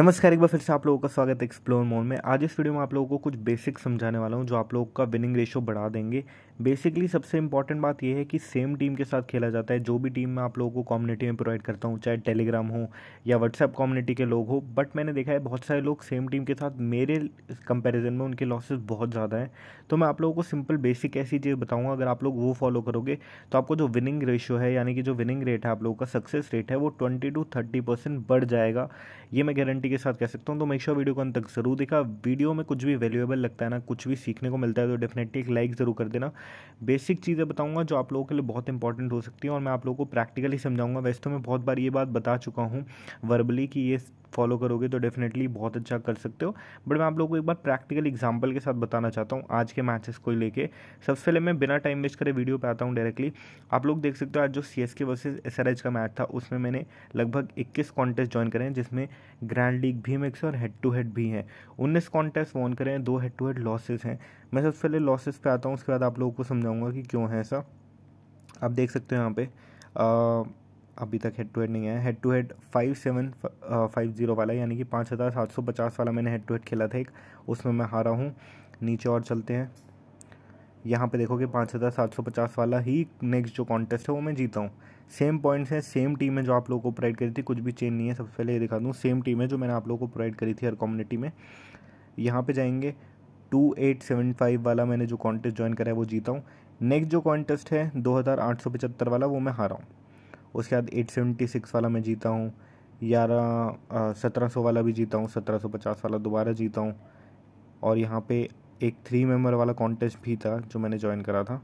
नमस्कार एक बार फिर से आप लोगों का स्वागत है एक्सप्लोर मोड में आज इस वीडियो में आप लोगों को कुछ बेसिक समझाने वाला हूँ जो आप लोगों का विनिंग रेशियो बढ़ा देंगे बेसिकली सबसे इंपॉर्टेंट बात यह है कि सेम टीम के साथ खेला जाता है जो भी टीम मैं आप लोगों को कम्युनिटी में प्रोवाइड करता हूँ चाहे टेलीग्राम हो या व्हाट्सएप कम्युनिटी के लोग हो बट मैंने देखा है बहुत सारे लोग सेम टीम के साथ मेरे कंपैरिजन में उनके लॉसेस बहुत ज़्यादा हैं तो मैं आप लोगों को सिंपल बेसिक ऐसी चीज़ बताऊँगा अगर आप लोग वो फॉलो करोगे तो आपको जो विनिंग रेशियो है यानी कि जो विनिंग रेट है आप लोगों का सक्सेस रेट है वो ट्वेंटी टू थर्टी परसेंट बढ़ जाएगा ये मैं गारंटी के साथ कह सकता हूँ तो मेक श्योर वीडियो को अंत तक जरूर देखा वीडियो में कुछ भी वैल्यूएबल लगता है ना कुछ भी सीखने को मिलता है तो डेफिनेटली एक लाइक ज़रूर कर देना बेसिक चीज़ें बताऊंगा जो आप लोगों के लिए बहुत इंपॉर्टेंट हो सकती हैं और मैं आप लोगों को प्रैक्टिकली समझाऊंगा वैसे तो मैं बहुत बार ये बात बता चुका हूँ वर्बली कि ये फॉलो करोगे तो डेफिनेटली बहुत अच्छा कर सकते हो बट मैं आप लोगों को एक बार प्रैक्टिकल एग्जांपल के साथ बताना चाहता हूँ आज के मैचेस को लेके सबसे पहले मैं बिना टाइम वेस्ट करे वीडियो पे आता हूँ डायरेक्टली आप लोग देख सकते हो आज जो C S K versus S R H का मैच था उसमें मैंने लगभग इक्कीस कॉन्टेस्ट ज्वाइन करें जिसमें ग्रैंड लीग भी मिक्स है और हेड टू हेड भी हैं उन्नीस कॉन्टेस्ट वॉन करें दो हेड टू हेड लॉसेज हैं मैं सबसे पहले लॉसेज पर आता हूँ उसके बाद आप लोगों को समझाऊँगा कि क्यों है ऐसा आप देख सकते हो यहाँ पर अभी तक हेड टू हेड नहीं आया head to head five seven five zero वाला यानी कि पाँच हज़ार सात सौ पचास वाला मैंने हेड टू हेड खेला था एक उसमें मैं हारा हूँ नीचे और चलते हैं यहाँ पे देखोगे पाँच हज़ार सात सौ पचास वाला ही नेक्स्ट जो कॉन्टेस्ट है वो मैं जीता हूँ सेम पॉइंट्स हैं सेम टीम है जो आप लोगों को प्रोवाइड करी थी कुछ भी चेंज नहीं है सबसे पहले ये दिखा दूँ सेम टीम है जो मैंने आप लोगों को प्रोवाइड करी थी हर कम्युनिटी में यहाँ पे जाएंगे टू एट सेवन फाइव वाला मैंने जो कॉन्टेस्ट ज्वाइन करा है वो जीता हूँ नेक्स्ट जो कॉन्टेस्ट है दो हज़ार आठ सौ पचहत्तर वाला वो मैं हारा हूँ उसके बाद एट सेवेंटी सिक्स वाला मैं जीता हूँ ग्यारह सत्रह सौ वाला भी जीता हूँ सत्रह सौ पचास वाला दोबारा जीता हूँ और यहाँ पे एक थ्री मेंबर वाला कॉन्टेस्ट भी था जो मैंने ज्वाइन करा था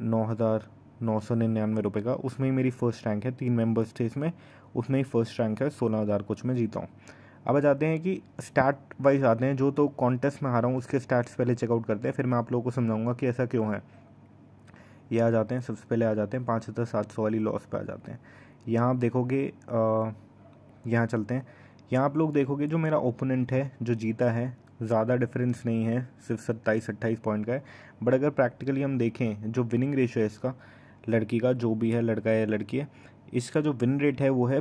नौ हज़ार नौ सौ निन्यानवे रुपये का उसमें ही मेरी फ़र्स्ट रैंक है तीन मेंबर्स थे इसमें उसमें ही फ़र्स्ट रैंक है सोलह हज़ार कुछ में जीता हूँ अब जाते हैं कि स्टैट वाइज आते हैं जो तो कॉन्टेस्ट में हारा हूँ उसके स्टैट्स पहले चेकआउट करते हैं फिर मैं आप लोगों को समझाऊंगा कि ऐसा क्यों है ये आ जाते हैं सबसे पहले आ जाते हैं पाँच हज़ार सात सौ वाली लॉस पे आ जाते हैं यहाँ आप देखोगे यहाँ चलते हैं यहाँ आप लोग देखोगे जो मेरा ओपोनेंट है जो जीता है ज़्यादा डिफरेंस नहीं है सिर्फ सत्ताईस अट्ठाईस पॉइंट का है बट अगर प्रैक्टिकली हम देखें जो विनिंग रेशो है इसका लड़की का जो भी है लड़का है लड़की है इसका जो विन रेट है वो है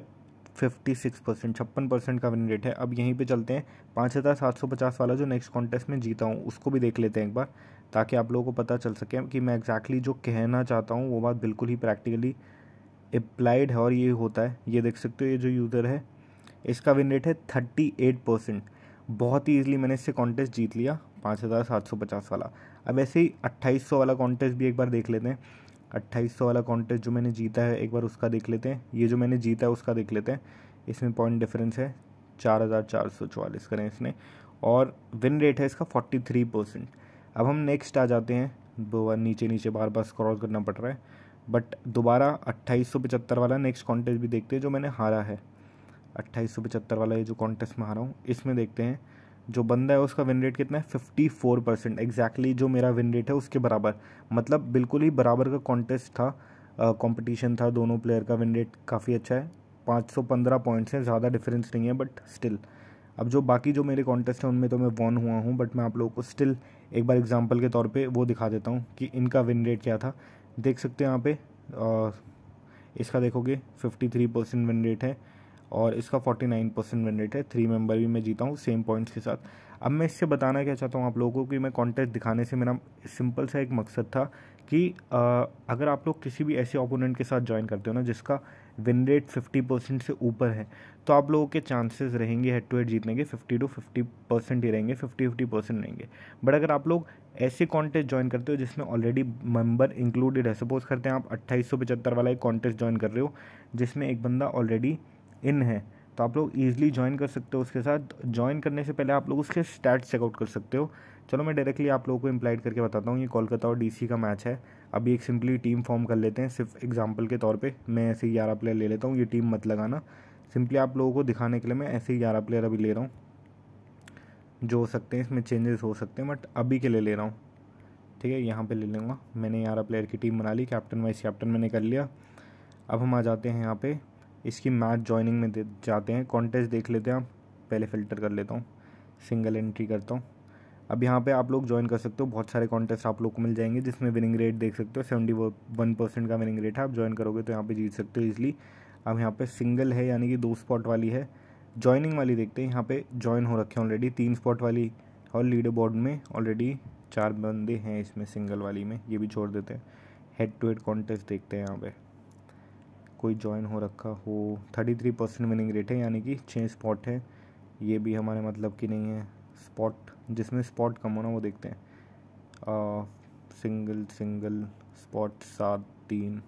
फिफ्टी सिक्स परसेंट छप्पन परसेंट का विन रेट है अब यहीं पे चलते हैं पाँच हज़ार सात सौ पचास वाला जो नेक्स्ट कॉन्टेस्ट में जीता हूँ उसको भी देख लेते हैं एक बार ताकि आप लोगों को पता चल सके कि मैं एग्जैक्टली exactly जो कहना चाहता हूँ वो बात बिल्कुल ही प्रैक्टिकली अप्लाइड है और ये होता है ये देख सकते हो ये जो यूज़र है इसका विन रेट है थर्टी एट परसेंट बहुत ही ईजिली मैंने इससे कॉन्टेस्ट जीत लिया पाँच हज़ार सात सौ पचास वाला अब ऐसे ही अट्ठाईस सौ वाला कॉन्टेस्ट भी एक बार देख लेते हैं अट्ठाईस सौ वाला कॉन्टेस्ट जो मैंने जीता है एक बार उसका देख लेते हैं ये जो मैंने जीता है उसका देख लेते हैं इसमें पॉइंट डिफरेंस है चार हज़ार चार सौ चौवालीस करें इसने और विन रेट है इसका फोर्टी थ्री परसेंट अब हम नेक्स्ट आ जाते हैं नीचे नीचे बार बार स्क्रॉल करना पड़ रहा है बट दोबारा अट्ठाईस सौ पचहत्तर वाला नेक्स्ट कॉन्टेस्ट भी देखते हैं जो मैंने हारा है अट्ठाईस सौ पचहत्तर वाला ये जो कॉन्टेस्ट में हारा हूँ इसमें देखते हैं जो बंदा है उसका विन रेट कितना है फिफ्टी फोर परसेंट एग्जैक्टली जो मेरा विन रेट है उसके बराबर मतलब बिल्कुल ही बराबर का कॉन्टेस्ट था कंपटीशन था दोनों प्लेयर का विन रेट काफ़ी अच्छा है पाँच सौ पंद्रह पॉइंट्स हैं ज़्यादा डिफरेंस नहीं है बट स्टिल अब जो बाकी जो मेरे कॉन्टेस्ट हैं उनमें तो मैं वॉन हुआ हूँ बट मैं आप लोगों को स्टिल एक बार एग्जाम्पल के तौर पर वो दिखा देता हूँ कि इनका विन रेट क्या था देख सकते हैं यहाँ पे आ, इसका देखोगे 53 परसेंट विन रेट है और इसका 49 परसेंट विन रेट है थ्री मेंबर भी मैं जीता हूँ सेम पॉइंट्स के साथ अब मैं इससे बताना क्या चाहता हूँ आप लोगों को कि मैं कॉन्टेस्ट दिखाने से मेरा सिंपल सा एक मकसद था कि अगर आप लोग किसी भी ऐसे ओपोनेंट के साथ ज्वाइन करते हो ना जिसका विन रेट फिफ्टी परसेंट से ऊपर है तो आप लोगों के चांसेस रहेंगे हेड टू हेड जीतने के फिफ्टी टू फिफ्टी परसेंट ही रहेंगे फिफ्टी फिफ्टी परसेंट रहेंगे बट अगर आप लोग ऐसे कॉन्टेस्ट ज्वाइन करते हो जिसमें ऑलरेडी मेंबर इंक्लूडेड है सपोज करते हैं आप अट्ठाईस सौ पचहत्तर वाला एक कॉन्टेस्ट ज्वाइन कर रहे हो जिसमें एक बंदा ऑलरेडी इन है तो आप लोग ईजिली ज्वाइन कर सकते हो उसके साथ ज्वाइन करने से पहले आप लोग उसके स्टैट्स चेकआउट कर सकते हो चलो मैं डायरेक्टली आप लोगों को इम्प्लाइड करके बताता हूँ ये कोलकाता और डीसी का मैच है अभी एक सिंपली टीम फॉर्म कर लेते हैं सिर्फ एग्जाम्पल के तौर पर मैं ऐसे ग्यारह प्लेयर ले लेता हूँ ये टीम मत लगाना सिंपली आप लोगों को दिखाने के लिए मैं ऐसे ही ग्यारह प्लेयर अभी ले रहा हूँ जो हो सकते हैं इसमें चेंजेस हो सकते हैं बट अभी के लिए ले रहा हूँ ठीक है यहाँ पर ले लूँगा मैंने ग्यारह प्लेयर की टीम बना ली कैप्टन वाइस कैप्टन मैंने कर लिया अब हम आ जाते हैं यहाँ पर इसकी मैच जॉइनिंग में दे जाते हैं कॉन्टेस्ट देख लेते हैं आप पहले फ़िल्टर कर लेता हूँ सिंगल एंट्री करता हूँ अब यहाँ पे आप लोग ज्वाइन कर सकते हो बहुत सारे कॉन्टेस्ट आप लोग को मिल जाएंगे जिसमें विनिंग रेट देख सकते हो सेवेंटी वन परसेंट का विनिंग रेट है आप ज्वाइन करोगे तो यहाँ पे जीत सकते हो ईजिली अब यहाँ पे सिंगल है यानी कि दो स्पॉट वाली है ज्वाइनिंग वाली देखते हैं यहाँ पे ज्वाइन हो रखे हैं ऑलरेडी तीन स्पॉट वाली और लीडर बोर्ड में ऑलरेडी चार बंदे हैं इसमें सिंगल वाली में ये भी छोड़ देते हैं हेड टू हेड कॉन्टेस्ट देखते हैं यहाँ पर कोई ज्वाइन हो रखा हो thirty three percent winning rate है यानी कि छः स्पॉट है ये भी हमारे मतलब की नहीं है स्पॉट जिसमें स्पॉट कम होना वो देखते हैं आ, सिंगल सिंगल स्पॉट सात तीन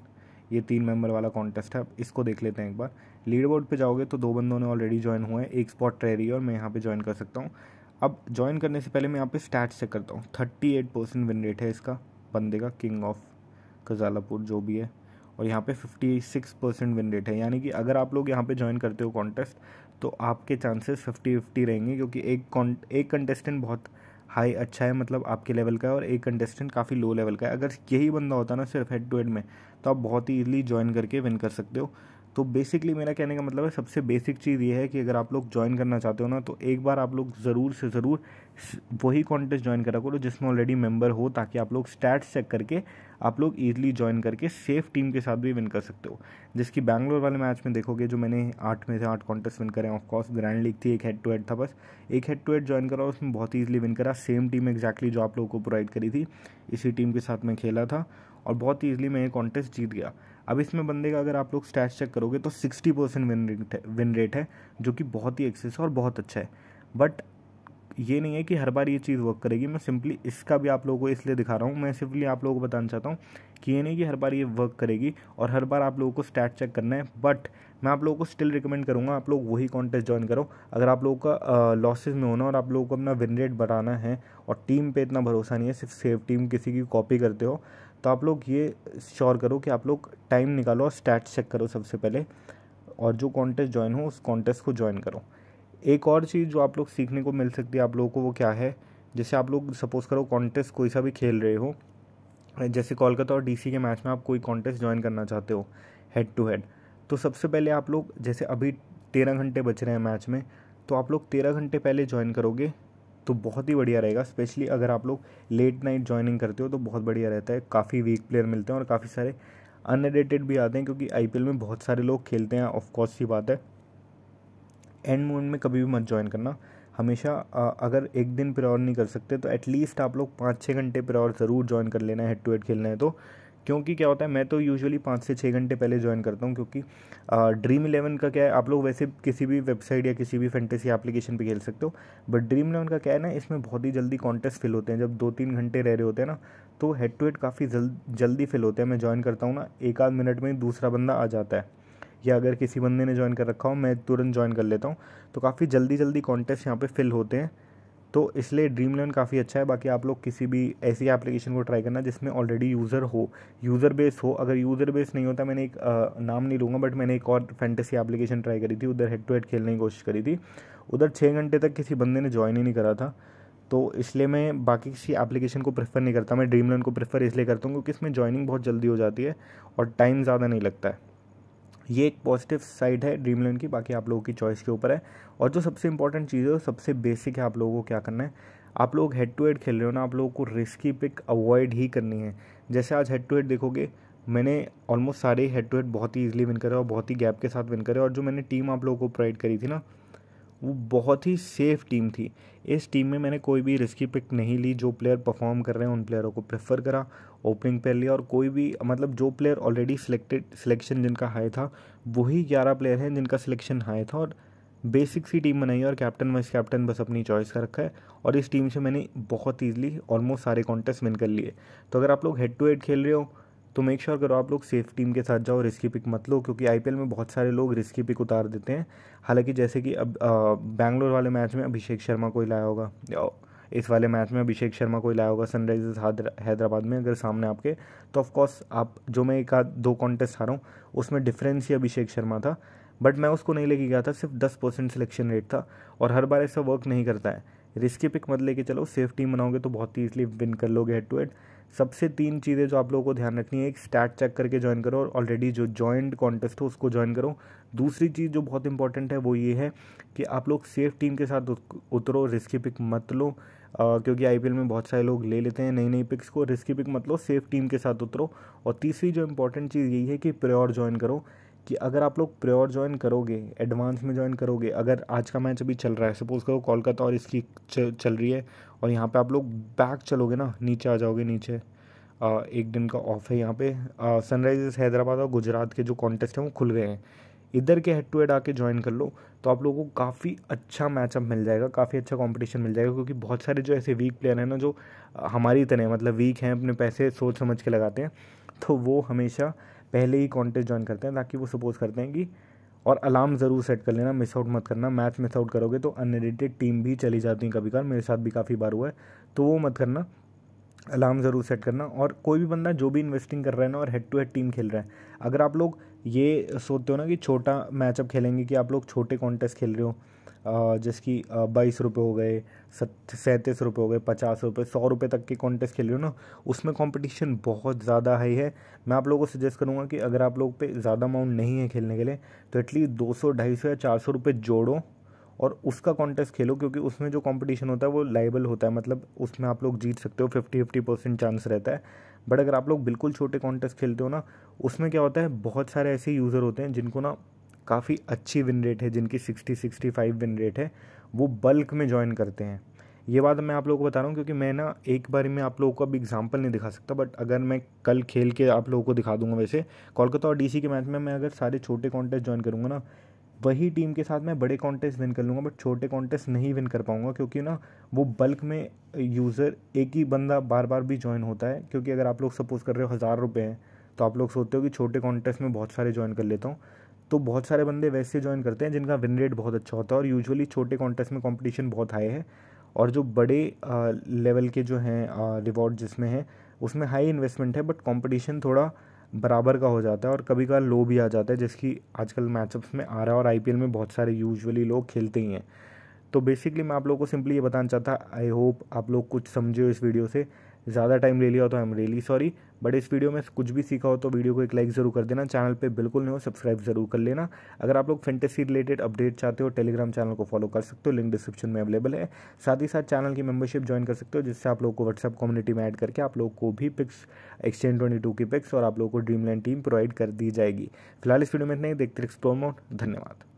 ये तीन मेंबर वाला कॉन्टेस्ट है इसको देख लेते हैं एक बार लीड बोर्ड पर जाओगे तो दो बंदों ने ऑलरेडी ज्वाइन हुए हैं एक स्पॉट रह रही है और मैं यहाँ पर ज्वाइन कर सकता हूँ अब ज्वाइन करने से पहले मैं यहाँ पे स्टैट चेक करता हूँ thirty eight percent win rate है इसका बंदे का किंग ऑफ कजालापुर जो भी है और यहाँ पे 56 परसेंट विन रेट है यानी कि अगर आप लोग यहाँ पे ज्वाइन करते हो कॉन्टेस्ट तो आपके चांसेस 50 50 रहेंगे क्योंकि एक एक कंटेस्टेंट बहुत हाई अच्छा है मतलब आपके लेवल का है और एक कंटेस्टेंट काफ़ी लो लेवल का है अगर यही बंदा होता ना सिर्फ हेड टू हेड में तो आप बहुत ही ईजिली ज्वाइन करके विन कर सकते हो तो बेसिकली मेरा कहने का मतलब है सबसे बेसिक चीज़ ये है कि अगर आप लोग ज्वाइन करना चाहते हो ना तो एक बार आप लोग ज़रूर से ज़रूर वही कॉन्टेस्ट ज्वाइन करा करो जिसमें ऑलरेडी मेंबर हो ताकि आप लोग स्टैट्स चेक करके आप लोग ईजिली ज्वाइन करके सेफ टीम के साथ भी विन कर सकते हो जिसकी बैंगलोर वाले मैच में देखोगे जो मैंने आठ में से आठ कॉन्टेस्ट विन करें ऑफकोर्स ग्रैंड लीग थी एक हेड टू हेड था बस एक हेड टू हेड ज्वाइन करा उसमें बहुत ईजिली विन करा सेम टीम एग्जैक्टली जो आप लोगों को प्रोवाइड करी थी इसी टीम के साथ मैं खेला था और बहुत ईजिली मैं ये कॉन्टेस्ट जीत गया अब इसमें बंदे का अगर आप लोग स्टैच चेक करोगे तो सिक्सटी परसेंट विन रेट है विन रेट है जो कि बहुत ही एक्सेस है और बहुत अच्छा है बट ये नहीं है कि हर बार ये चीज़ वर्क करेगी मैं सिंपली इसका भी आप लोगों को इसलिए दिखा रहा हूँ मैं सिंपली आप लोगों को बताना चाहता हूँ कि ये नहीं कि हर बार ये वर्क करेगी और हर बार आप लोगों को स्टैट चेक करना है बट मैं आप लोगों को स्टिल रिकमेंड करूँगा आप लोग वही कॉन्टेस्ट ज्वाइन करो अगर आप लोगों का लॉसेज में होना और आप लोगों को अपना विन रेट बढ़ाना है और टीम पर इतना भरोसा नहीं है सिर्फ सेफ टीम किसी की कॉपी करते हो तो आप लोग ये श्योर करो कि आप लोग टाइम निकालो और स्टैट चेक करो सबसे पहले और जो कॉन्टेस्ट ज्वाइन हो उस कॉन्टेस्ट को ज्वाइन करो एक और चीज़ जो आप लोग सीखने को मिल सकती है आप लोगों को वो क्या है जैसे आप लोग सपोज़ करो कॉन्टेस्ट कोई सा भी खेल रहे हो जैसे कोलकाता और डीसी के मैच में आप कोई कॉन्टेस्ट ज्वाइन करना चाहते हो हेड टू हेड तो सबसे पहले आप लोग जैसे अभी तेरह घंटे बच रहे हैं मैच में तो आप लोग तेरह घंटे पहले ज्वाइन करोगे तो बहुत ही बढ़िया रहेगा स्पेशली अगर आप लोग लेट नाइट ज्वाइनिंग करते हो तो बहुत बढ़िया रहता है काफ़ी वीक प्लेयर मिलते हैं और काफ़ी सारे अनएडेटेड भी आते हैं क्योंकि आई में बहुत सारे लोग खेलते हैं ऑफकोर्स ही बात है एंड मोमेंट में कभी भी मत ज्वाइन करना हमेशा अगर एक दिन पर नहीं कर सकते तो एटलीस्ट आप लोग पाँच छः घंटे पर ज़रूर ज्वाइन कर लेना है हेड टू हेड खेलना है तो क्योंकि क्या होता है मैं तो यूजुअली पाँच से छः घंटे पहले ज्वाइन करता हूँ क्योंकि ड्रीम इलेवन का क्या है आप लोग वैसे किसी भी वेबसाइट या किसी भी फैंटेसी एप्लीकेशन पे खेल सकते हो बट ड्रीम इलेवन का क्या है ना इसमें बहुत ही जल्दी कॉन्टेस्ट फिल होते हैं जब दो तीन घंटे रह रहे होते हैं ना तो हेड टू हेड काफ़ी जल्द जल्दी फिल होते हैं मैं ज्वाइन करता हूँ ना एक आध मिनट में दूसरा बंदा आ जाता है या अगर किसी बंदे ने ज्वाइन कर रखा हो मैं तुरंत ज्वाइन कर लेता हूँ तो काफ़ी जल्दी जल्दी कॉन्टेस्ट यहाँ पर फिल होते हैं तो इसलिए ड्रीम इलेवन काफ़ी अच्छा है बाकी आप लोग किसी भी ऐसी एप्लीकेशन को ट्राई करना जिसमें ऑलरेडी यूज़र हो यूज़र बेस हो अगर यूज़र बेस नहीं होता मैंने एक आ, नाम नहीं लूँगा बट मैंने एक और फैंटेसी एप्लीकेशन ट्राई करी थी उधर हेड टू हेड खेलने की कोशिश करी थी उधर छः घंटे तक किसी बंदे ने ज्वाइन ही नहीं करा था तो इसलिए मैं बाकी किसी एप्लीकेशन को प्रेफर नहीं करता मैं ड्रीम इलेवन को प्रेफर इसलिए करता हूँ क्योंकि इसमें ज्वाइनिंग बहुत जल्दी हो जाती है और टाइम ज़्यादा नहीं लगता है ये एक पॉजिटिव साइड है ड्रीमलैंड की बाकी आप लोगों की चॉइस के ऊपर है और जो सबसे इंपॉर्टेंट चीज़ है वो सबसे बेसिक है आप लोगों को क्या करना है आप लोग हेड टू हेड खेल रहे हो ना आप लोगों को रिस्की पिक अवॉइड ही करनी है जैसे आज हेड टू हेड देखोगे मैंने ऑलमोस्ट सारे हेड टू हेड बहुत ही इजीली विन करे और बहुत ही गैप के साथ विन करे और जो मैंने टीम आप लोगों को प्रोवाइड करी थी ना वो बहुत ही सेफ़ टीम थी इस टीम में मैंने कोई भी रिस्की पिक नहीं ली जो प्लेयर परफॉर्म कर रहे हैं उन प्लेयरों को प्रेफर करा ओपनिंग पे लिया और कोई भी मतलब जो प्लेयर ऑलरेडी सिलेक्टेड सिलेक्शन जिनका हाई था वही ग्यारह प्लेयर हैं जिनका सिलेक्शन हाई था और बेसिक सी टीम बनाई और कैप्टन वाइस कैप्टन बस अपनी चॉइस का रखा है और इस टीम से मैंने बहुत ईजिली ऑलमोस्ट सारे कॉन्टेस्ट विन कर लिए तो अगर आप लोग हेड टू हेड खेल रहे हो तो मेक श्योर करो आप लोग सेफ टीम के साथ जाओ रिस्की पिक मत लो क्योंकि आईपीएल में बहुत सारे लोग रिस्की पिक उतार देते हैं हालांकि जैसे कि अब बैंगलोर वाले मैच में अभिषेक शर्मा को ही लाया होगा इस वाले मैच में अभिषेक शर्मा को लाया होगा सनराइजर्स हैदराबाद में अगर सामने आपके तो ऑफकोर्स आप जो मैं एक आध दो कॉन्टेस्ट हारा हूँ उसमें डिफरेंस ही अभिषेक शर्मा था बट मैं उसको नहीं लेके गया था सिर्फ दस परसेंट सिलेक्शन रेट था और हर बार ऐसा वर्क नहीं करता है रिस्की पिक मत लेके चलो सेफ टीम बनाओगे तो बहुत ही इजली विन कर लोगे हेड टू हेड सबसे तीन चीज़ें जो आप लोगों को ध्यान रखनी है एक स्टैट चेक करके ज्वाइन करो और ऑलरेडी जो जॉइंट कॉन्टेस्ट हो उसको ज्वाइन करो दूसरी चीज़ जो बहुत इंपॉर्टेंट है वो ये है कि आप लोग सेफ टीम के साथ उतरो रिस्की पिक मत लो आ, क्योंकि आईपीएल में बहुत सारे लोग ले लेते हैं नई नई पिक्स को रिस्की पिक मत लो सेफ टीम के साथ उतरो और तीसरी जो इंपॉर्टेंट चीज़ यही है कि प्रेयर ज्वाइन करो कि अगर आप लोग प्रेयर ज्वाइन करोगे एडवांस में ज्वाइन करोगे अगर आज का मैच अभी चल रहा है सपोज़ करो कोलकाता और इसकी चल रही है और यहाँ पे आप लोग बैक चलोगे ना नीचे आ जाओगे नीचे आ, एक दिन का ऑफ है यहाँ पे सनराइजर्स हैदराबाद और गुजरात के जो कॉन्टेस्ट हैं वो खुल गए हैं इधर के हेड टू हेड आके ज्वाइन कर लो तो आप लोगों को काफ़ी अच्छा मैचअप मिल जाएगा काफ़ी अच्छा कंपटीशन मिल जाएगा क्योंकि बहुत सारे जो ऐसे वीक प्लेयर हैं ना जो हमारी तरह मतलब वीक हैं अपने पैसे सोच समझ के लगाते हैं तो वो हमेशा पहले ही कॉन्टेस्ट ज्वाइन करते हैं ताकि वो सपोज करते हैं कि और अलार्म ज़रूर सेट कर लेना मिस आउट मत करना मैच मिस आउट करोगे तो अनएडिटेड टीम भी चली जाती है कभी कभार मेरे साथ भी काफ़ी बार हुआ है तो वो मत करना अलार्म ज़रूर सेट करना और कोई भी बंदा जो भी इन्वेस्टिंग कर रहा है ना और हेड टू हेड टीम खेल रहा है अगर आप लोग ये सोचते हो ना कि छोटा मैचअप खेलेंगे कि आप लोग छोटे कॉन्टेस्ट खेल रहे हो जिसकी बाईस रुपये हो गए सैंतीस रुपये हो गए पचास रुपये सौ रुपये तक के कॉन्टेस्ट खेल रहे हो ना उसमें कंपटीशन बहुत ज़्यादा हाई है मैं आप लोगों को सजेस्ट करूँगा कि अगर आप लोग पे ज़्यादा अमाउंट नहीं है खेलने के लिए तो एटलीस्ट दो सौ ढाई सौ या चार सौ रुपये जोड़ो और उसका कॉन्टेस्ट खेलो क्योंकि उसमें जो कॉम्पिटिशन होता है वो लाइबल होता है मतलब उसमें आप लोग जीत सकते हो फिफ्टी फिफ्टी परसेंट चांस रहता है बट अगर आप लोग बिल्कुल छोटे कॉन्टेस्ट खेलते हो ना उसमें क्या होता है बहुत सारे ऐसे यूज़र होते हैं जिनको ना काफ़ी अच्छी विन रेट है जिनकी sixty sixty five win rate है वो बल्क में ज्वाइन करते हैं ये बात मैं आप लोगों को बता रहा हूँ क्योंकि मैं ना एक बार में आप लोगों को अभी एग्जाम्पल नहीं दिखा सकता बट अगर मैं कल खेल के आप लोगों को दिखा दूंगा वैसे कोलकाता और डीसी के मैच में मैं अगर सारे छोटे कॉन्टेस्ट ज्वाइन करूँगा ना वही टीम के साथ मैं बड़े कॉन्टेस्ट विन कर लूँगा बट छोटे कॉन्टेस्ट नहीं विन कर पाऊँगा क्योंकि ना वो बल्क में यूज़र एक ही बंदा बार बार भी ज्वाइन होता है क्योंकि अगर आप लोग सपोज़ कर रहे हो हज़ार रुपये हैं तो आप लोग सोचते हो कि छोटे कॉन्टेस्ट में बहुत सारे ज्वाइन कर लेता हूँ तो बहुत सारे बंदे वैसे ज्वाइन करते हैं जिनका विन रेट बहुत अच्छा होता है और यूजुअली छोटे कॉन्टेस्ट में कंपटीशन बहुत हाई है और जो बड़े लेवल के जो हैं रिवॉर्ड जिसमें हैं उसमें हाई इन्वेस्टमेंट है बट कॉम्पिटिशन थोड़ा बराबर का हो जाता है और कभी कभार लो भी आ जाता है जिसकी आजकल मैचअप्स में आ रहा है और आई में बहुत सारे यूजुअली लोग खेलते ही हैं तो बेसिकली मैं आप लोगों को सिंपली ये बताना चाहता आई होप आप लोग कुछ समझे हो इस वीडियो से ज़्यादा टाइम ले लिया हो तो I am really sorry but इस वीडियो में कुछ भी सीखा हो तो वीडियो को एक लाइक ज़रूर कर देना चैनल पे बिल्कुल नहीं हो सब्सक्राइब ज़रूर कर लेना अगर आप लोग फेंटेसी रिलेटेड अपडेट चाहते हो टेलीग्राम चैनल को फॉलो कर सकते हो लिंक डिस्क्रिप्शन में अवेलेबल है साथ ही साथ चैनल की मेंबरशिप ज्वाइन कर सकते हो जिससे आप लोग को व्हाट्सअप कम्युनिटी में ऐड करके आप लोग को भी पिक्स एक्सचेंज ट्वेंटी टू की पिक्स और आप लोग को ड्रीम टीम प्रोवाइड कर दी जाएगी फिलहाल इस वीडियो में इतना ही देखते रिक्स मोड धन्यवाद